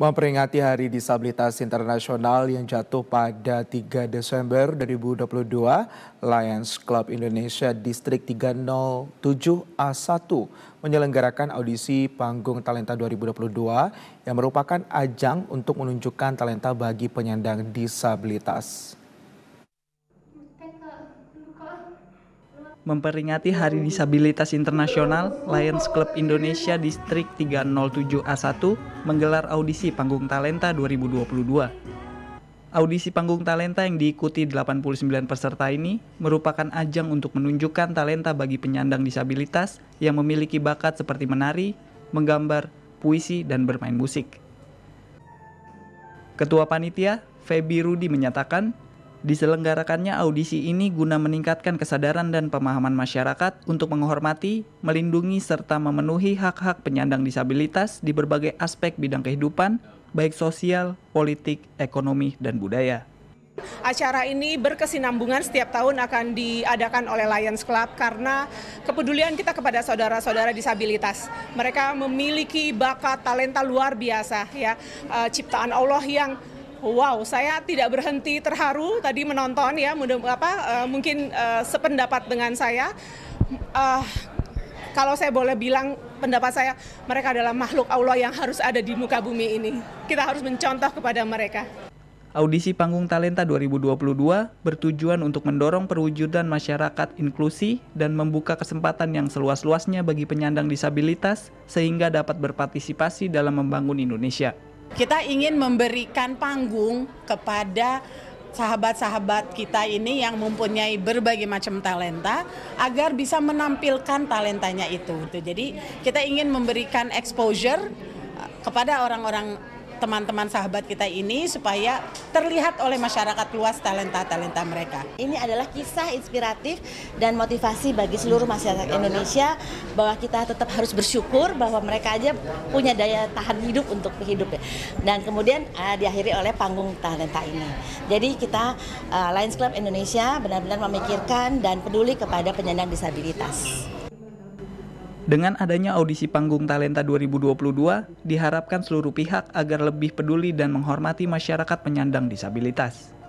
memperingati Hari Disabilitas Internasional yang jatuh pada 3 Desember 2022, Lions Club Indonesia Distrik 307A1 menyelenggarakan audisi panggung talenta 2022 yang merupakan ajang untuk menunjukkan talenta bagi penyandang disabilitas. memperingati Hari Disabilitas Internasional, Lions Club Indonesia Distrik 307A1 menggelar audisi panggung talenta 2022. Audisi panggung talenta yang diikuti 89 peserta ini merupakan ajang untuk menunjukkan talenta bagi penyandang disabilitas yang memiliki bakat seperti menari, menggambar, puisi, dan bermain musik. Ketua Panitia, Feby Rudi menyatakan, Diselenggarakannya audisi ini guna meningkatkan kesadaran dan pemahaman masyarakat untuk menghormati, melindungi, serta memenuhi hak-hak penyandang disabilitas di berbagai aspek bidang kehidupan, baik sosial, politik, ekonomi, dan budaya. Acara ini berkesinambungan setiap tahun akan diadakan oleh Lions Club karena kepedulian kita kepada saudara-saudara disabilitas. Mereka memiliki bakat talenta luar biasa ya, eh, ciptaan Allah yang Wow, saya tidak berhenti terharu tadi menonton ya, mudah apa uh, mungkin uh, sependapat dengan saya. Uh, kalau saya boleh bilang pendapat saya, mereka adalah makhluk Allah yang harus ada di muka bumi ini. Kita harus mencontoh kepada mereka. Audisi Panggung Talenta 2022 bertujuan untuk mendorong perwujudan masyarakat inklusi dan membuka kesempatan yang seluas-luasnya bagi penyandang disabilitas sehingga dapat berpartisipasi dalam membangun Indonesia. Kita ingin memberikan panggung kepada sahabat-sahabat kita ini yang mempunyai berbagai macam talenta agar bisa menampilkan talentanya itu. Gitu. Jadi kita ingin memberikan exposure eh, kepada orang-orang teman-teman sahabat kita ini supaya terlihat oleh masyarakat luas talenta-talenta mereka. Ini adalah kisah inspiratif dan motivasi bagi seluruh masyarakat Indonesia bahwa kita tetap harus bersyukur bahwa mereka aja punya daya tahan hidup untuk hidup ya. dan kemudian uh, diakhiri oleh panggung talenta ini. Jadi kita uh, Lions Club Indonesia benar-benar memikirkan dan peduli kepada penyandang disabilitas. Dengan adanya audisi panggung Talenta 2022, diharapkan seluruh pihak agar lebih peduli dan menghormati masyarakat penyandang disabilitas.